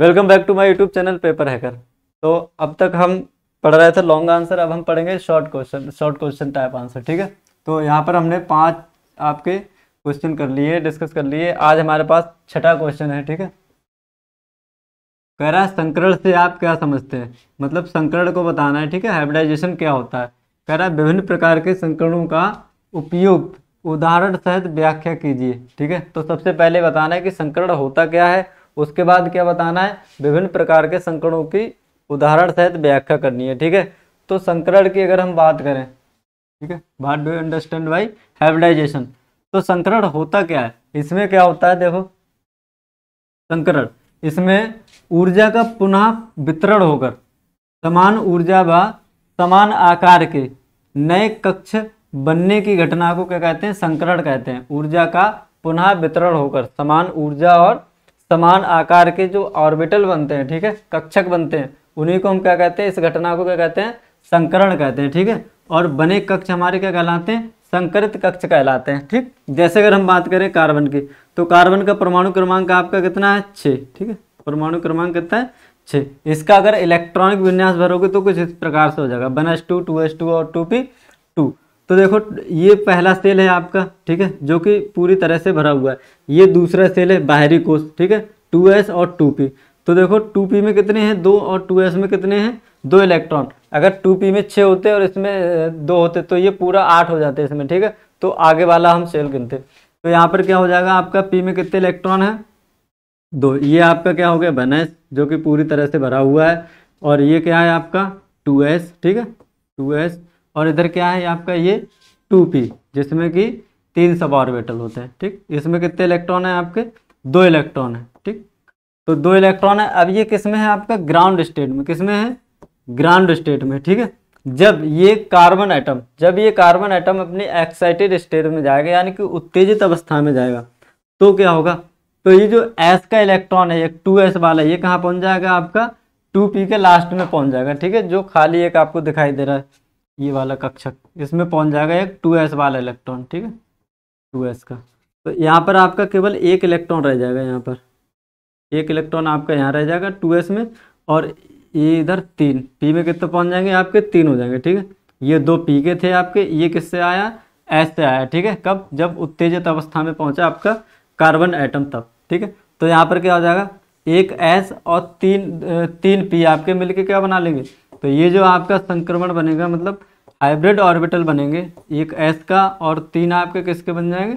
welcome back to my YouTube channel paper hacker तो अब तक हम पढ़ रहे थे लॉन्ग आंसर अब हम पढ़ेंगे short question short question type answer ठीक है तो यहाँ पर हमने पांच आपके क्वेश्चन कर लिए डिस्कस कर लिए आज हमारे पास छठा क्वेश्चन है ठीक है कह रहा है संकरण से आप क्या समझते हैं मतलब संकरण को बताना है ठीक है हाइब्रिडाइजेशन क्या होता है कह रहा है विभिन्न प्रकार के संकरणों का उपयुक्त उदाहरण सहित व्याख्या कीजिए ठीक है तो सबसे पहले बताना है कि संकरण होता क्या है उसके बाद क्या बताना है विभिन्न प्रकार के संकरणों की उदाहरण सहित व्याख्या करनी है ठीक है तो संकरण की अगर हम बात करें ठीक है what do understand by hybridisation तो संकरण होता क्या है इसमें क्या होता है देखो संकरण इसमें ऊर्जा का पुनः वितरण होकर समान ऊर्जा व समान आकार के नए कक्ष बनने की घटना को क्या कहते हैं संकरण कहते हैं ऊर्जा का पुनः वितरण होकर समान ऊर्जा और समान आकार के जो ऑर्बिटल बनते हैं ठीक है कक्षक बनते हैं उन्हीं को हम क्या कहते हैं इस घटना को क्या कहते हैं संकरण कहते हैं ठीक है और बने कक्ष हमारे क्या कहलाते हैं संकरित कक्ष कहलाते हैं ठीक जैसे अगर हम बात करें कार्बन की तो कार्बन का परमाणु क्रमांक आपका कितना है छः ठीक है परमाणु क्रमांक कितना है छः इसका अगर इलेक्ट्रॉनिक विन्यास भरोगे तो कुछ इस प्रकार से हो जाएगा one S two two S two और टू पी टू तो देखो ये पहला सेल है आपका ठीक है जो कि पूरी तरह से भरा हुआ है ये दूसरा सेल है बाहरी कोष ठीक है टू एस और टू पी तो देखो टू पी में कितने हैं दो और टू एस में कितने हैं दो इलेक्ट्रॉन अगर टू पी में छः होते और इसमें दो होते तो ये पूरा आठ हो जाते इसमें ठीक है तो आगे वाला हम सेल गिनते तो यहाँ पर क्या हो जाएगा आपका पी में कितने इलेक्ट्रॉन है दो ये आपका क्या हो गया बनएस जो कि पूरी तरह से भरा हुआ है और ये क्या है आपका टू एस ठीक है टू एस और इधर क्या है आपका ये टू पी जिसमें कि तीन सब ऑर्बिटल होते हैं ठीक इसमें कितने इलेक्ट्रॉन है आपके दो इलेक्ट्रॉन है ठीक तो दो इलेक्ट्रॉन है अब ये किस में है आपका ग्राउंड स्टेट में किस में है ग्राउंड स्टेट में ठीक है जब ये कार्बन एटम जब ये कार्बन एटम अपनी एक्साइटेड स्टेट में जाएगा यानी कि उत्तेजित अवस्था में जाएगा तो क्या होगा तो ये जो एस का इलेक्ट्रॉन है एक टू एस वाला ये कहाँ पहुंच जाएगा आपका टू पी के लास्ट में पहुंच जाएगा ठीक है जो खाली एक आपको दिखाई दे रहा है ये वाला कक्षक इसमें पहुंच जाएगा एक टू एस वाला इलेक्ट्रॉन ठीक है टू एस का तो यहाँ पर आपका केवल एक इलेक्ट्रॉन रह जाएगा यहाँ पर एक इलेक्ट्रॉन आपका यहाँ रह जाएगा टू एस में और ये इधर तीन पी में कितने पहुँच जाएंगे आपके तीन हो जाएंगे ठीक है ये दो पी के थे आपके ये किससे आया एस से आया ठीक है कब जब उत्तेजित अवस्था में पहुँचा आपका कार्बन एटम तब ठीक है तो यहाँ पर क्या हो जाएगा एक एस और तीन तीन पी आपके मिलके क्या बना लेंगे तो ये जो आपका संक्रमण बनेगा मतलब हाइब्रिड ऑर्बिटल बनेंगे एक एस का और तीन आपके किसके बन जाएंगे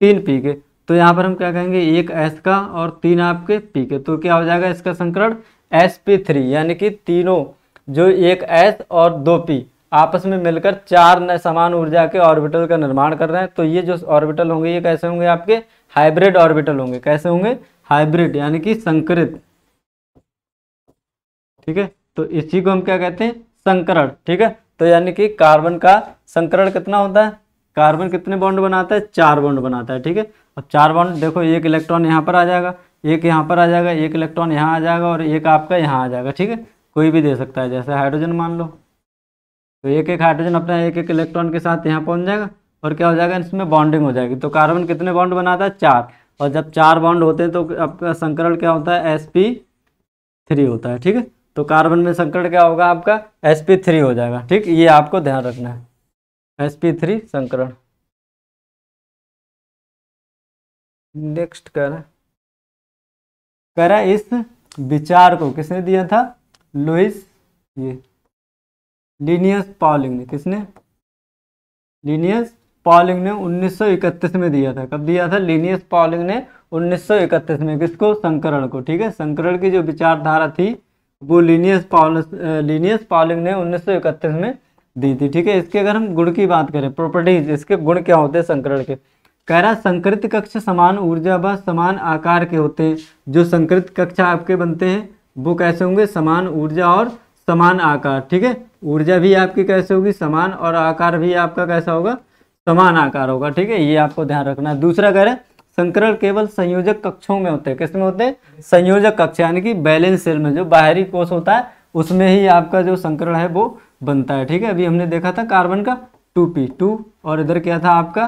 तीन पी के तो यहाँ पर हम क्या कहेंगे एक एस का और तीन आपके पी के तो क्या हो जाएगा इसका संकरण एस पी थ्री यानी कि तीनों जो एक एस और दो पी आपस में मिलकर चार नए समान ऊर्जा के ऑर्बिटल का निर्माण कर रहे हैं तो ये जो ऑर्बिटल होंगे ये कैसे होंगे आपके हाइब्रिड ऑर्बिटल होंगे कैसे होंगे हाइब्रिड यानी कि संकरित ठीक है तो इसी को हम क्या कहते हैं संकरण ठीक है तो यानी कि कार्बन का संकरण कितना होता है कार्बन कितने बॉन्ड बनाता है चार बॉन्ड बनाता है ठीक है और चार बॉन्ड देखो एक इलेक्ट्रॉन यहाँ पर आ जाएगा एक यहाँ पर आ जाएगा एक इलेक्ट्रॉन यहाँ आ जाएगा और एक आपका यहाँ आ जाएगा ठीक है कोई भी दे सकता है जैसे हाइड्रोजन मान लो तो एक एक हाइड्रोजन अपना एक एक इलेक्ट्रॉन के साथ यहाँ पहुँच जाएगा और क्या हो जाएगा इसमें बॉन्डिंग हो जाएगी तो कार्बन कितने बॉन्ड बनाता है चार और जब चार बॉन्ड होते हैं तो आपका संकरण क्या होता है एस पी थ्री होता है ठीक है तो कार्बन में संकरण क्या होगा आपका एस थ्री हो जाएगा ठीक ये आपको ध्यान रखना है एस थ्री संकरण नेक्स्ट कर इस विचार को किसने दिया था लुइस ये लीनियस पॉलिंग ने किसने लीनियस पॉलिंग ने 1931 में दिया था कब दिया था लीनियस पॉलिंग ने 1931 में किसको संकरण को ठीक है संकरण की जो विचारधारा थी वो लीनियस पॉल लीनियस पॉलिंग ने उन्नीस में दी थी ठीक है इसके अगर हम गुण की बात करें प्रॉपर्टीज इसके गुण क्या होते हैं संकरण के कह रहा संकृत कक्ष समान ऊर्जा व समान आकार के होते हैं जो संकृत कक्षा आपके बनते हैं वो कैसे होंगे समान ऊर्जा और समान आकार ठीक है ऊर्जा भी आपकी कैसे होगी समान और आकार भी आपका कैसा होगा समान आकार होगा ठीक है ये आपको ध्यान रखना है दूसरा कह रहे हैं संकरण केवल संयोजक कक्षों में होते हैं किसमें होते हैं संयोजक कक्ष यानी कि बैलेंस सेल में जो बाहरी कोष होता है उसमें ही आपका जो संकरण है वो बनता है ठीक है अभी हमने देखा था कार्बन का टू पी टू और इधर क्या था आपका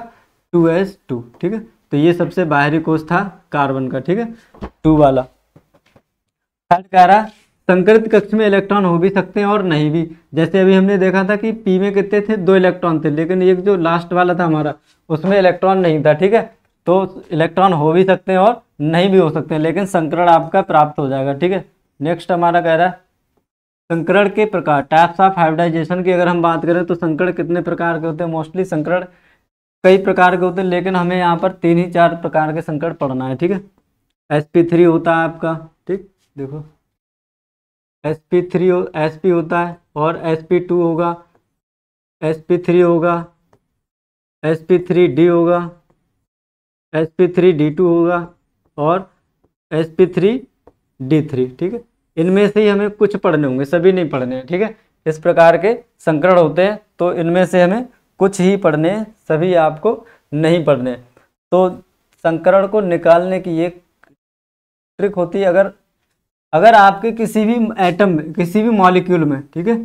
टू एस टू ठीक है तो ये सबसे बाहरी कोष था कार्बन का ठीक है टू वाला थर्ड रहा कक्ष में इलेक्ट्रॉन हो भी सकते हैं और नहीं भी जैसे अभी हमने देखा था कि पी में कितने थे दो इलेक्ट्रॉन थे लेकिन एक जो लास्ट वाला था हमारा उसमें इलेक्ट्रॉन नहीं था ठीक है तो इलेक्ट्रॉन हो भी सकते हैं और नहीं भी हो सकते हैं लेकिन संकरण आपका प्राप्त हो जाएगा ठीक है नेक्स्ट हमारा कह रहा है संकरण के प्रकार टाइप्स ऑफ हाइब्रिडाइजेशन की अगर हम बात करें तो संकरण कितने प्रकार के होते हैं मोस्टली संकरण कई प्रकार के होते हैं लेकिन हमें यहाँ पर तीन ही चार प्रकार के संकरण पढ़ना है ठीक है एस पी थ्री होता है आपका ठीक देखो S P three S P होता है और एस पी टू होगा एस पी थ्री होगा एस पी थ्री डी होगा S P three D two होगा और S P three D three ठीक है इनमें से ही हमें कुछ पढ़ने होंगे सभी नहीं पढ़ने हैं ठीक है इस प्रकार के संकरण होते हैं तो इनमें से हमें कुछ ही पढ़ने हैं सभी आपको नहीं पढ़ने तो संकरण को निकालने की एक ट्रिक होती है अगर अगर आपके किसी भी एटम में किसी भी मॉलिक्यूल में ठीक है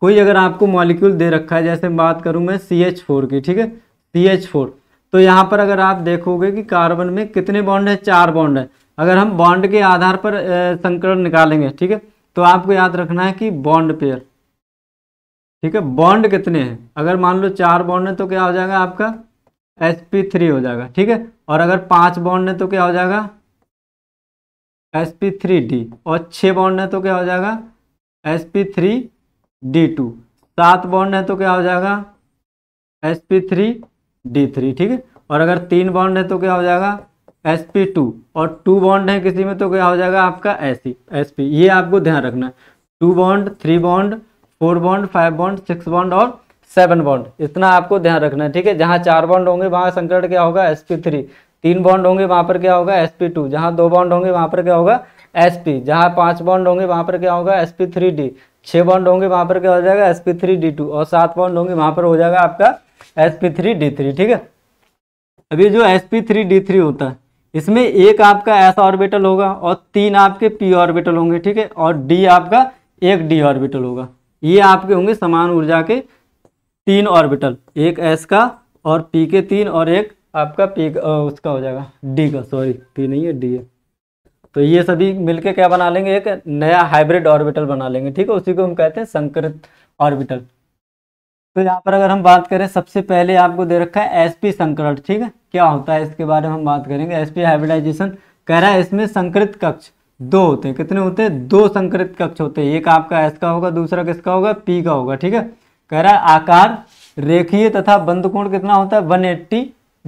कोई अगर आपको मॉलिक्यूल दे रखा है जैसे बात करूँ मैं सी एच फोर की ठीक है सी एच फोर तो यहाँ पर अगर आप देखोगे कि कार्बन में कितने बॉन्ड हैं चार बॉन्ड हैं अगर हम बॉन्ड के आधार पर संकरण निकालेंगे ठीक है तो आपको याद रखना है कि बॉन्ड पेयर ठीक है बॉन्ड कितने हैं अगर मान लो चार बॉन्ड है तो क्या हो जाएगा आपका एस पी थ्री हो जाएगा ठीक है और अगर पांच बॉन्ड है तो क्या हो जाएगा एस पी थ्री डी और छः बॉन्ड है तो क्या हो जाएगा S P three D two सात बॉन्ड है तो क्या हो जाएगा S P three D three ठीक है और अगर तीन बॉन्ड है तो क्या हो जाएगा एस पी टू और टू बॉन्ड है किसी में तो क्या हो जाएगा आपका एस सी एस पी ये आपको ध्यान रखना है two bond three bond four bond five bond six bond और सेवन बॉन्ड इतना आपको ध्यान रखना है ठीक है जहाँ चार बॉन्ड होंगे वहाँ संकट क्या होगा एस पी थ्री तीन बॉन्ड होंगे वहाँ पर क्या होगा एस पी टू जहाँ दो बॉन्ड होंगे वहाँ पर क्या होगा एस पी जहाँ पाँच बॉन्ड होंगे वहाँ पर क्या होगा एस पी थ्री डी छः बॉन्ड होंगे वहाँ पर क्या हो जाएगा S P three D two और सात बॉन्ड होंगे वहाँ पर हो जाएगा आपका S P three D three ठीक है अब ये जो S P three D three होता है इसमें एक आपका एस ऑर्बिटल होगा और तीन आपके पी ऑर्बिटल होंगे ठीक है और डी आपका एक डी ऑर्बिटल होगा ये आपके होंगे समान ऊर्जा के तीन ऑर्बिटल एक एस का और पी के तीन और एक आपका पी उसका हो जाएगा डी का सॉरी पी नहीं है डी है तो ये सभी मिलके क्या बना लेंगे एक नया हाइब्रिड ऑर्बिटल बना लेंगे ठीक है उसी को हम कहते हैं संकृत ऑर्बिटल तो यहाँ पर अगर हम बात करें सबसे पहले आपको दे रखा है एसपी संकरण ठीक है क्या होता है इसके बारे में हम बात करेंगे एसपी हाइब्रिडाइजेशन कह रहा है इसमें संकृत कक्ष दो होते हैं कितने होते हैं दो संकृत कक्ष होते हैं एक आपका एस का होगा दूसरा किसका होगा पी का होगा ठीक है कह रहा है आकार रेखीय तथा बंद कोण कितना होता है 180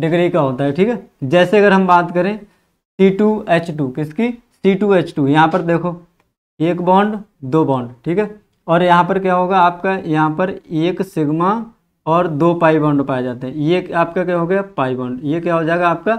डिग्री का होता है ठीक है जैसे अगर हम बात करें सी टू एच टू किसकी सी टू एच टू यहाँ पर देखो एक बॉन्ड दो बॉन्ड ठीक है और यहाँ पर क्या होगा आपका यहाँ पर एक सिग्मा और दो पाई बॉन्ड पाए जाते हैं ये आपका क्या हो गया पाई बॉन्ड ये क्या हो जाएगा आपका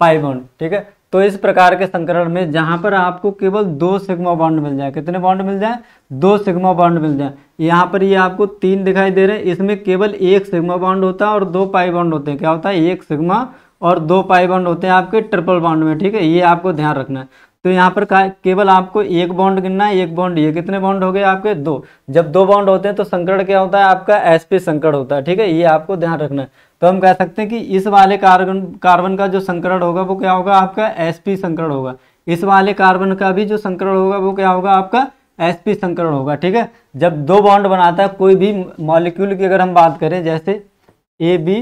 पाई बॉन्ड ठीक है तो इस प्रकार के संकरण में जहाँ पर आपको केवल दो सिग्मा बॉन्ड मिल जाए कितने बॉन्ड मिल जाए दो सिग्मा बॉन्ड मिल जाए यहाँ पर ये यह आपको तीन दिखाई दे रहे हैं इसमें केवल एक सिग्मा बॉन्ड होता है और दो पाई बॉन्ड होते हैं क्या होता है एक सिग्मा और दो पाई बॉन्ड होते हैं आपके ट्रिपल बॉन्ड में ठीक है ये आपको ध्यान रखना है तो यहाँ पर केवल आपको एक बॉन्ड गिनना है एक बॉन्ड ये कितने बॉन्ड हो गए आपके दो जब दो बॉन्ड होते हैं तो संकट क्या होता है आपका एस पी संकट होता है ठीक है ये आपको ध्यान रखना है तो हम कह सकते हैं कि इस वाले कार्बन कार्बन का जो संकरण होगा वो क्या होगा आपका एस पी संकरण होगा इस वाले कार्बन का भी जो संकरण होगा वो क्या होगा आपका एस पी संकरण होगा ठीक है जब दो बॉन्ड बनाता है कोई भी मॉलिक्यूल की अगर हम बात करें जैसे ए बी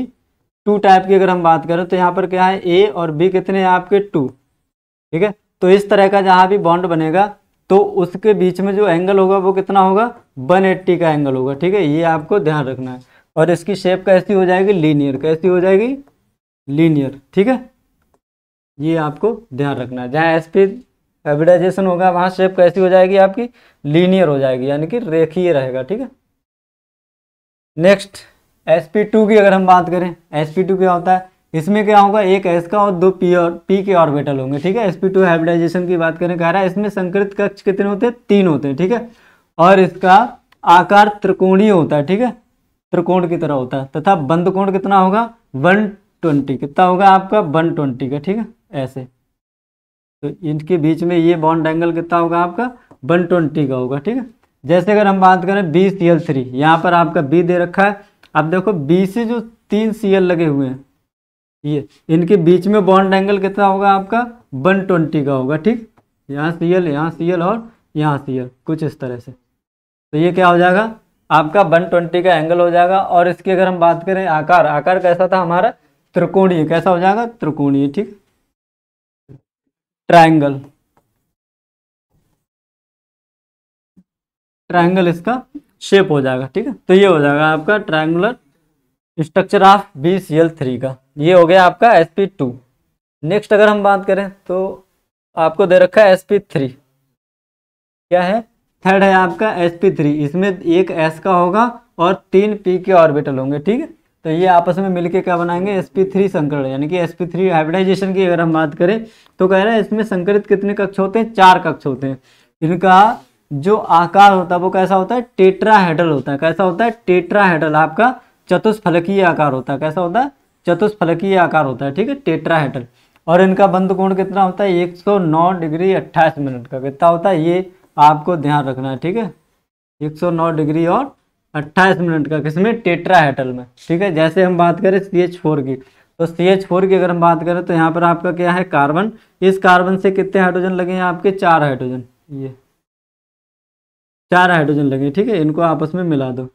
टू टाइप की अगर हम बात करें तो यहाँ पर क्या है ए और बी कितने हैं आपके टू ठीक है तो इस तरह का जहाँ भी बॉन्ड बनेगा तो उसके बीच में जो एंगल होगा वो कितना होगा 180 का एंगल होगा ठीक है ये आपको ध्यान रखना है और इसकी शेप कैसी हो जाएगी लीनियर कैसी हो जाएगी लीनियर ठीक है ये आपको ध्यान रखना है जहाँ एस पी एविडाइजेशन होगा वहाँ शेप कैसी हो जाएगी आपकी लीनियर हो जाएगी यानी कि रेखीय रहेगा ठीक है नेक्स्ट एस पी टू की अगर हम बात करें एस पी टू क्या होता है इसमें क्या होगा एक एस का और दो पी और पी के ऑर्बिटल होंगे ठीक है एसपी टू हाइब्रिडाइजेशन की बात करें कह रहा है इसमें संकृत कक्ष कितने होते हैं तीन होते हैं ठीक है और इसका आकार त्रिकोणीय होता है ठीक है त्रिकोण की तरह होता है तथा बंद कोण कितना होगा वन ट्वेंटी कितना होगा आपका वन ट्वेंटी का ठीक है ऐसे तो इनके बीच में ये बॉन्ड एंगल कितना होगा आपका वन ट्वेंटी का होगा ठीक है जैसे अगर हम बात करें बी सी एल थ्री यहाँ पर आपका बी दे रखा है अब देखो बी से जो तीन सी एल लगे हुए हैं ये इनके बीच में बॉन्ड एंगल कितना होगा आपका वन ट्वेंटी का होगा ठीक यहाँ सी एल यहाँ सी एल और यहाँ सी एल कुछ इस तरह से तो ये क्या हो जाएगा आपका वन ट्वेंटी का एंगल हो जाएगा और इसकी अगर हम बात करें आकार आकार कैसा था हमारा त्रिकोणीय कैसा हो जाएगा त्रिकोणीय ठीक ट्राइंगल ट्राइंगल इसका शेप हो जाएगा ठीक है तो ये हो जाएगा आपका triangular structure of B C L three का ये हो गया आपका एस पी टू नेक्स्ट अगर हम बात करें तो आपको दे रखा है एस पी थ्री क्या है थर्ड है आपका एस पी थ्री इसमें एक एस का होगा और तीन पी के ऑर्बिटल होंगे ठीक है तो ये आपस में मिलके क्या बनाएंगे एस पी थ्री संकरण यानी कि एस पी थ्री हाइब्रिडाइजेशन की अगर हम बात करें तो कह रहे हैं इसमें संकरित कितने कक्ष होते हैं चार कक्ष होते हैं इनका जो आकार होता है वो कैसा होता है टेट्राहेडल होता है कैसा होता है टेट्राहेडल आपका चतुष्फलकीय आकार होता है कैसा होता है चतुष्फलकीय आकार होता है ठीक है हेटल और इनका बंद कोण कितना होता है 109 डिग्री 28 मिनट का कितना होता है ये आपको ध्यान रखना है ठीक है 109 डिग्री और 28 मिनट का किसमें हेटल में ठीक है जैसे हम बात करें सी एच फोर की तो सी एच फोर की अगर हम बात करें तो यहाँ पर आपका क्या है कार्बन इस कार्बन से कितने हाइड्रोजन लगे हैं आपके चार हाइड्रोजन ये चार हाइड्रोजन लगे ठीक है इनको आपस में मिला दो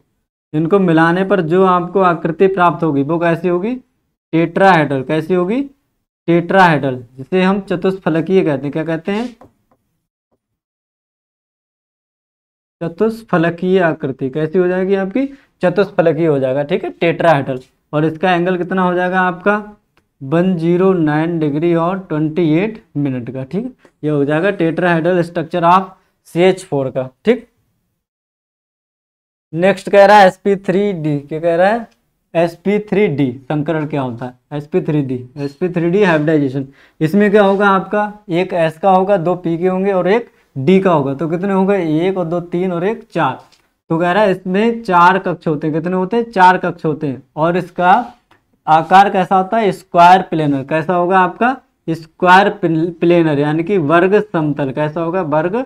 इनको मिलाने पर जो आपको आकृति प्राप्त होगी वो कैसी होगी टेट्राहेड्रल कैसी होगी टेट्राहेड्रल जिसे हम चतुष्फलकीय कहते हैं क्या कहते हैं चतुष्फलकीय आकृति कैसी हो जाएगी आपकी चतुष्फलकीय हो जाएगा ठीक है टेट्राहेड्रल और इसका एंगल कितना हो जाएगा आपका वन जीरो नाइन डिग्री और ट्वेंटी एट मिनट का ठीक ये हो जाएगा tetrahedral structure of C H four का ठीक नेक्स्ट कह रहा है एस पी थ्री डी क्या कह रहा है sp3d संकरण क्या होता है sp3d sp3d हाइब्रिडाइजेशन इसमें क्या होगा आपका एक s का होगा दो p के होंगे और एक d का होगा तो कितने होंगे एक और दो तीन और एक चार तो कह रहा है इसमें चार कक्ष होते हैं कितने होते हैं चार कक्ष होते हैं और इसका आकार कैसा होता है स्क्वायर प्लेनर कैसा होगा आपका स्क्वायर प्लेनर यानी कि वर्ग समतल कैसा होगा वर्ग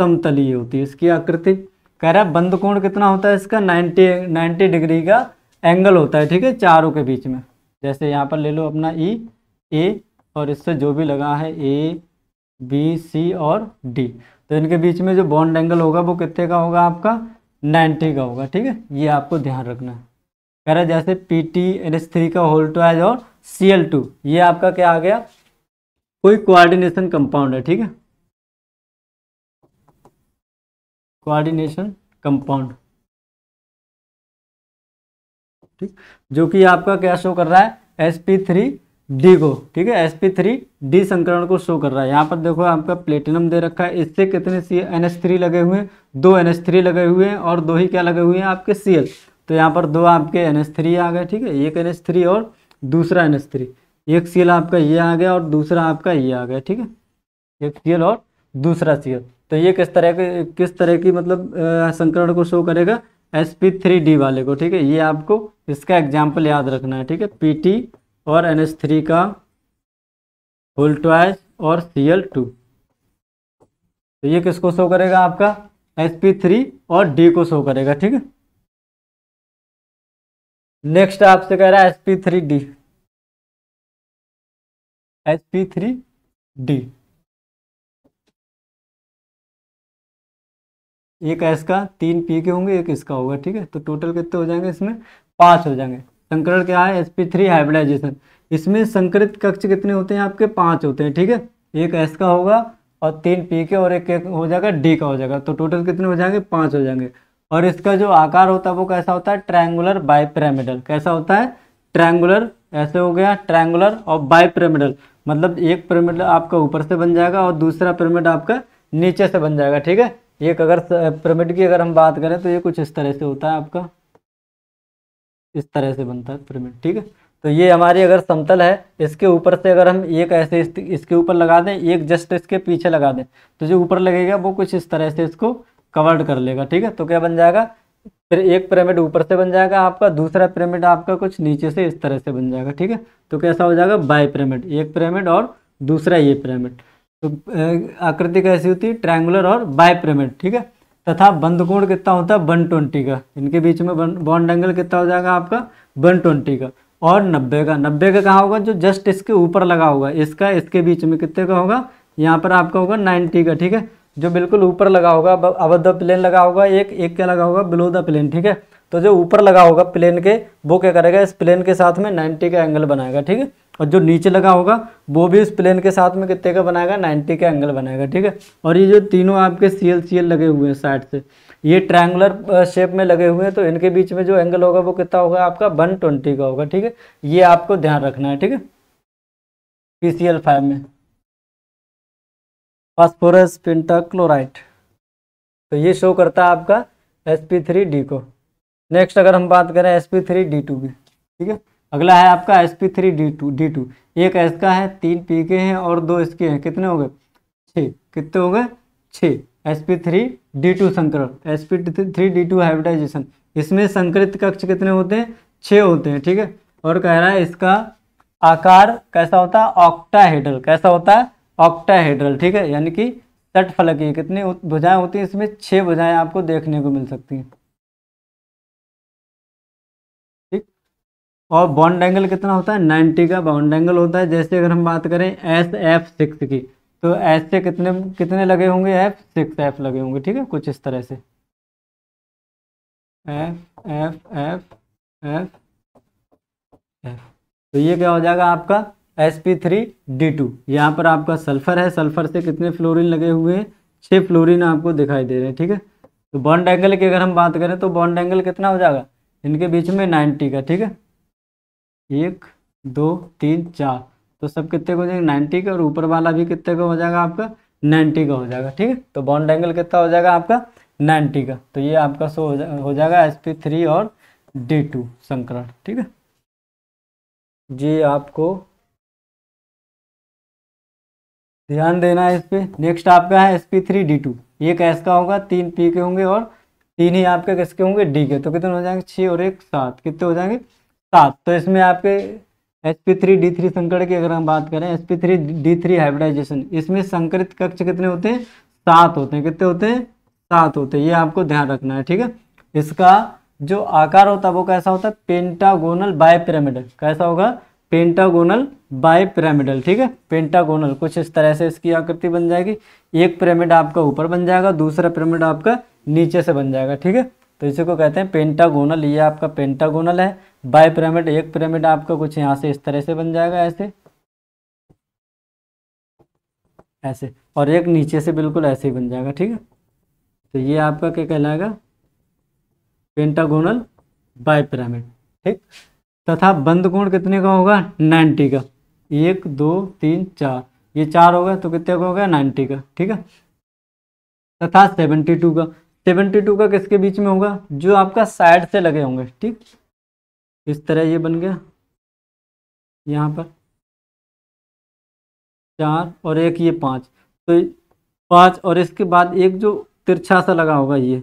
समतलीय होती है इसकी आकृति कह रहा है बंद कोण कितना होता है इसका 90 90 डिग्री का एंगल होता है ठीक है चारों के बीच में जैसे यहाँ पर ले लो अपना ई e, ए और इससे जो भी लगा है ए बी सी और डी तो इनके बीच में जो बॉन्ड एंगल होगा वो कितने का होगा आपका 90 का होगा ठीक है ये आपको ध्यान रखना है कह रहा है जैसे P T N S three का एज और सी एल टू ये आपका क्या आ गया कोई कोऑर्डिनेशन कंपाउंड है ठीक है कोऑर्डिनेशन कंपाउंड ठीक जो कि आपका क्या शो कर रहा है एस पी थ्री डी को ठीक है एस पी थ्री डी संकरण को शो कर रहा है यहाँ पर देखो आपका प्लेटिनम दे रखा है इससे कितने सी एन एस थ्री लगे हुए हैं दो एन एस थ्री लगे हुए हैं और दो ही क्या लगे हुए हैं आपके सी तो यहाँ पर दो आपके एन एस थ्री आ गए ठीक है एक एन एस थ्री और दूसरा एन एस थ्री एक सी एल आपका ये आ गया और दूसरा आपका ये आ गया ठीक है एक सी एल और दूसरा सी तो ये किस तरह के किस तरह की मतलब संक्रमण संकरण को शो करेगा एस पी थ्री डी वाले को ठीक है ये आपको इसका एग्जाम्पल याद रखना है ठीक है पी टी और एन एस थ्री का फुल ट्वाइस और सी एल टू तो ये किसको शो करेगा आपका एस पी थ्री और डी को शो करेगा ठीक है नेक्स्ट आपसे कह रहा है S P three D S P three D एक एस का तीन पी के होंगे एक इसका होगा ठीक है तो टोटल कितने हो जाएंगे इसमें पाँच हो जाएंगे संकरण क्या है एस पी थ्री हाइब्रिडाइजेशन इसमें संकरित कक्ष कितने होते हैं आपके पाँच होते हैं ठीक है एक एस का होगा और तीन पी के और एक एक हो जाएगा डी का हो जाएगा तो टोटल कितने हो जाएंगे पाँच हो जाएंगे और इसका जो आकार होता है वो कैसा होता है ट्रैंगुलर बायपिरामिडल कैसा होता है ट्रैंगुलर ऐसे हो गया ट्रैंगुलर और बायपिरामिडल मतलब एक पिरामिड आपका ऊपर से बन जाएगा और दूसरा पिरामिड आपका नीचे से बन जाएगा ठीक है एक अगर पिरामिड की अगर हम बात करें तो ये कुछ इस तरह से होता है आपका इस तरह से बनता है पिरामिड ठीक है तो ये हमारी अगर समतल है इसके ऊपर से अगर हम एक ऐसे इसके ऊपर लगा दें एक जस्ट इसके पीछे लगा दें तो जो ऊपर लगेगा वो कुछ इस तरह से इसको कवर्ड कर लेगा ठीक है तो क्या बन जाएगा फिर एक पिरामिड ऊपर से बन जाएगा आपका दूसरा पिरामिड आपका कुछ नीचे से इस तरह से बन जाएगा ठीक है तो कैसा हो जाएगा बाय पिरामिड एक पिरामिड और दूसरा ये पिरामिड तो आकृति कैसी होती है ट्रायंगुलर और बायप्रेमिड ठीक है तथा बंधकोण कितना होता है वन ट्वेंटी का इनके बीच में बॉन्ड एंगल कितना हो जाएगा आपका वन ट्वेंटी का और नब्बे का नब्बे का कहाँ होगा जो जस्ट इसके ऊपर लगा होगा इसका इसके बीच में कितने का होगा यहाँ पर आपका होगा नाइन्टी का ठीक है जो बिल्कुल ऊपर लगा होगा अब द प्लेन लगा होगा एक एक क्या लगा होगा बिलो द प्लेन ठीक है तो जो ऊपर लगा होगा प्लेन के वो क्या करेगा इस प्लेन के साथ में 90 का एंगल बनाएगा ठीक है और जो नीचे लगा होगा वो भी इस प्लेन के साथ में कितने का बनाएगा 90 का एंगल बनाएगा ठीक है और ये जो तीनों आपके सी एल सी एल लगे हुए हैं साइड से ये ट्रायंगुलर शेप में लगे हुए हैं तो इनके बीच में जो एंगल होगा वो कितना होगा आपका वन ट्वेंटी का होगा ठीक है ये आपको ध्यान रखना है ठीक है पी सी एल फाइव में फॉस्फोरस क्लोराइट तो ये शो करता है आपका एस पी थ्री डी को नेक्स्ट अगर हम बात करें S P three D two की ठीक है अगला है आपका S P three D two D two एक एस का है तीन पी के हैं और दो इसके हैं कितने हो गए छः कितने हो गए छः S P three D two संकरण S P three D two hybridisation इसमें संकृत कक्ष कितने होते हैं छः होते हैं ठीक है और कह रहा है इसका आकार कैसा होता है ऑक्टाहेड्रल कैसा होता है ऑक्टाहेड्रल ठीक है यानी कि तट फलक कितनी भुजाएँ होती हैं इसमें छः भुजाएँ आपको देखने को मिल सकती हैं और बॉन्ड एंगल कितना होता है 90 का बॉन्ड एंगल होता है जैसे अगर हम बात करें एस एफ सिक्स की तो एस से कितने कितने लगे होंगे एफ सिक्स एफ लगे होंगे ठीक है कुछ इस तरह से F F F F F तो ये क्या हो जाएगा आपका S P three D two यहाँ पर आपका सल्फर है सल्फर से कितने फ्लोरीन लगे हुए हैं छः फ्लोरीन आपको दिखाई दे रहे हैं ठीक है तो बॉन्ड एंगल की अगर हम बात करें तो बॉन्ड एंगल कितना हो जाएगा इनके बीच में नाइन्टी का ठीक है एक दो तीन चार तो सब कितने को हो जाएंगे नाइन्टी का और ऊपर वाला भी कितने का हो जाएगा आपका नाइन्टी का हो जाएगा ठीक है तो बॉन्ड एंगल कितना हो जाएगा आपका नाइन्टी का तो ये आपका सो हो, हो जाएगा एस पी थ्री और डी टू संकरण ठीक है जी आपको ध्यान देना है इस पर नेक्स्ट आपका है S P three D two एक कैस का होगा तीन पी के होंगे और तीन ही आपके किसके होंगे डी के तो कितने हो जाएंगे छः और एक सात कितने हो जाएंगे सात तो इसमें आपके H P three D three संकट की अगर हम बात करें H P three D three hybridisation इसमें संकरित कक्ष कितने होते हैं सात होते हैं कितने होते हैं सात होते हैं ये आपको ध्यान रखना है ठीक है इसका जो आकार होता है वो कैसा होता है पेंटागोनल बाय पिरामिडल कैसा होगा पेंटागोनल बाय पिरामिडल ठीक है पेंटागोनल कुछ इस तरह से इसकी आकृति बन जाएगी एक पिरामिड आपका ऊपर बन जाएगा दूसरा पिरामिड आपका नीचे से बन जाएगा ठीक है तो इसी को कहते हैं पेंटागोनल ये आपका पेंटागोनल है बाय पिरामिड एक पिरामिड आपका कुछ यहाँ से इस तरह से बन जाएगा ऐसे ऐसे और एक नीचे से बिल्कुल ऐसे ही बन जाएगा ठीक है तो ये आपका क्या कहलाएगा पेंटागोनल बाय पिरामिड ठीक तथा बंद कोण कितने का होगा नाइन्टी का एक दो तीन चार ये चार होगा तो कितने का होगा नाइन्टी का ठीक है तथा सेवेंटी टू का सेवेंटी टू का किसके बीच में होगा जो आपका साइड से लगे होंगे ठीक इस तरह ये बन गया यहाँ पर चार और एक ये पाँच तो पाँच और इसके बाद एक जो तिरछा सा लगा होगा ये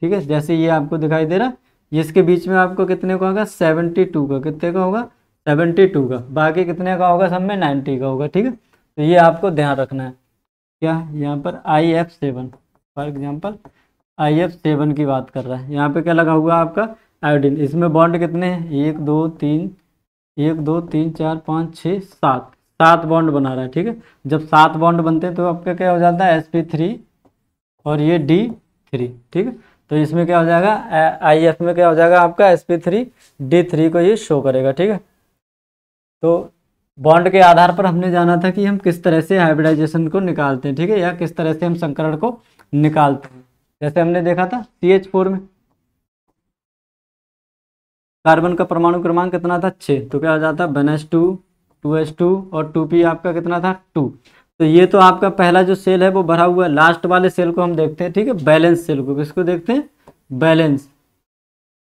ठीक है जैसे ये आपको दिखाई दे रहा है इसके बीच में आपको कितने का होगा सेवेंटी टू का कितने का होगा सेवेंटी टू का बाकी कितने का होगा सब में नाइन्टी का होगा ठीक है तो ये आपको ध्यान रखना है क्या यहाँ पर I F seven for example I F seven की बात कर रहा है यहाँ पे क्या लगा हुआ आपका आयोडीन इसमें बॉन्ड कितने हैं एक दो तीन एक दो तीन चार पाँच छः सात सात बॉन्ड बना रहा है ठीक है जब सात बॉन्ड बनते हैं तो आपका क्या हो जाता है एस पी थ्री और ये डी थ्री ठीक है तो इसमें क्या हो जाएगा आई एफ में क्या हो जाएगा आपका S P three D three को ये शो करेगा ठीक है तो बॉन्ड के आधार पर हमने जाना था कि हम किस तरह से हाइब्रिडाइजेशन को निकालते हैं ठीक है या किस तरह से हम संकरण को निकालते हैं जैसे हमने देखा था सी एच फोर में कार्बन का परमाणु क्रमांक कितना था छः तो क्या हो जाता है one S two two S two और टू पी आपका कितना था टू तो ये तो आपका पहला जो सेल है वो भरा हुआ है लास्ट वाले सेल को हम देखते हैं ठीक है बैलेंस सेल को किसको देखते हैं बैलेंस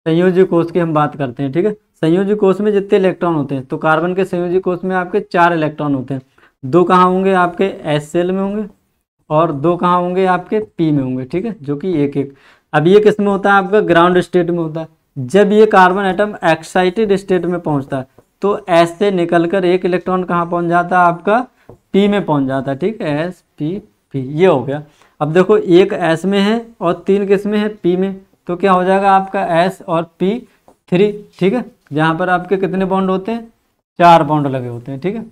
संयोजी कोष की हम बात करते हैं ठीक है संयोजी कोष में जितने इलेक्ट्रॉन होते हैं तो कार्बन के संयोजी कोष में आपके चार इलेक्ट्रॉन होते हैं दो कहाँ होंगे आपके एस सेल में होंगे और दो कहाँ होंगे आपके पी में होंगे ठीक है जो कि एक एक अब ये किस में होता है आपका ग्राउंड स्टेट में होता है जब ये कार्बन आइटम एक्साइटेड स्टेट में पहुंचता है तो एस से निकलकर एक इलेक्ट्रॉन कहाँ पहुंच जाता है आपका पी में पहुंच जाता है ठीक है एस पी पी ये हो गया अब देखो एक एस में है और तीन किस में है पी में तो क्या हो जाएगा आपका एस और पी थ्री ठीक है जहाँ पर आपके कितने बॉन्ड होते हैं चार बॉन्ड लगे होते हैं ठीक है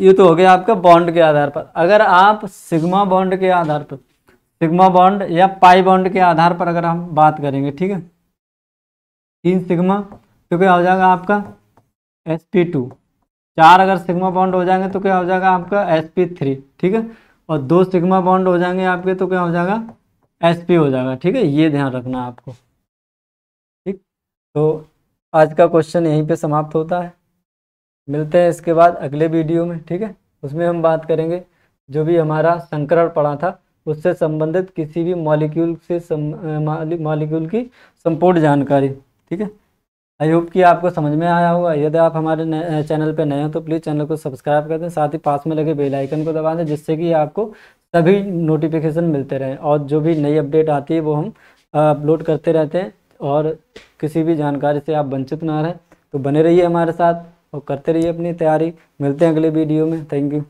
ये तो हो गया आपका बॉन्ड के आधार पर अगर आप सिग्मा बॉन्ड के आधार पर सिग्मा बॉन्ड या पाई बॉन्ड के आधार पर अगर हम बात करेंगे ठीक है तीन सिग्मा तो क्या हो जाएगा आपका एस पी टू चार अगर सिग्मा बॉन्ड हो जाएंगे तो क्या हो जाएगा आपका एस पी थ्री ठीक है और दो सिग्मा बॉन्ड हो जाएंगे आपके तो क्या हो जाएगा एस पी हो जाएगा ठीक है ये ध्यान रखना आपको ठीक तो आज का क्वेश्चन यहीं पे समाप्त होता है मिलते हैं इसके बाद अगले वीडियो में ठीक है उसमें हम बात करेंगे जो भी हमारा संकरण पड़ा था उससे संबंधित किसी भी मॉलिक्यूल से मॉलिक्यूल की संपूर्ण जानकारी ठीक है आई होप कि आपको समझ में आया होगा यदि आप हमारे चैनल पर नए हो तो प्लीज़ चैनल को सब्सक्राइब कर दें साथ ही पास में लगे बेल आइकन को दबा दें जिससे कि आपको सभी नोटिफिकेशन मिलते रहें और जो भी नई अपडेट आती है वो हम अपलोड करते रहते हैं और किसी भी जानकारी से आप वंचित ना रहें तो बने रहिए हमारे साथ और करते रहिए अपनी तैयारी मिलते हैं अगले वीडियो में थैंक यू